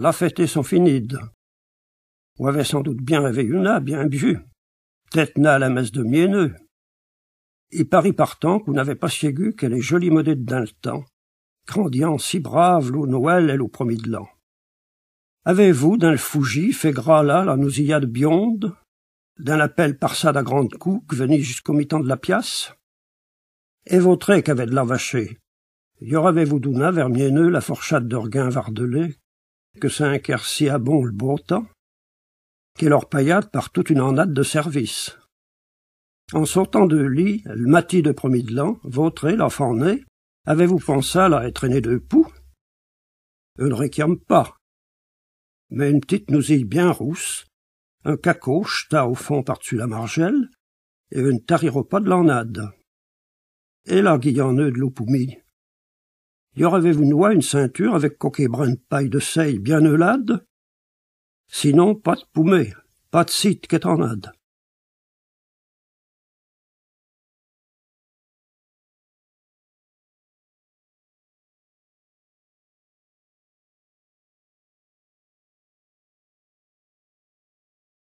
La fête est son finide. Vous avez sans doute bien veilluna, bien bu. Tetna à la messe de mienneux. Et Paris partant, qu'on n'avait pas siégu qu'elle est jolie modèles d'un temps, grandiant si brave l'eau Noël et l'eau promis de l'an. Avez-vous, d'un fougie fait gras là la nousillade bionde, d'un appel par à grande couque venu jusqu'au mitant de la pièce? Et votre qu'avait de l'avaché, y auravez-vous d'ouna vers mienneux la forchade d'orguin vardelée, que ça à bon le bon temps, qu'elle leur paillade par toute une ennade de service. En sortant de lit, le mati de promis de l'an, vautré, l'enfant né, avez-vous pensé à la traîner de poux Eux ne réclament pas. Mais une petite nousille bien rousse, un caco jeta au fond par-dessus la margelle, et une pas de l'ennade. Et la nœud de y Y'auravez-vous une noix une ceinture avec coquet brun de paille de seille bien eulade. Sinon, pas de poumée, pas de site qu'est en ade.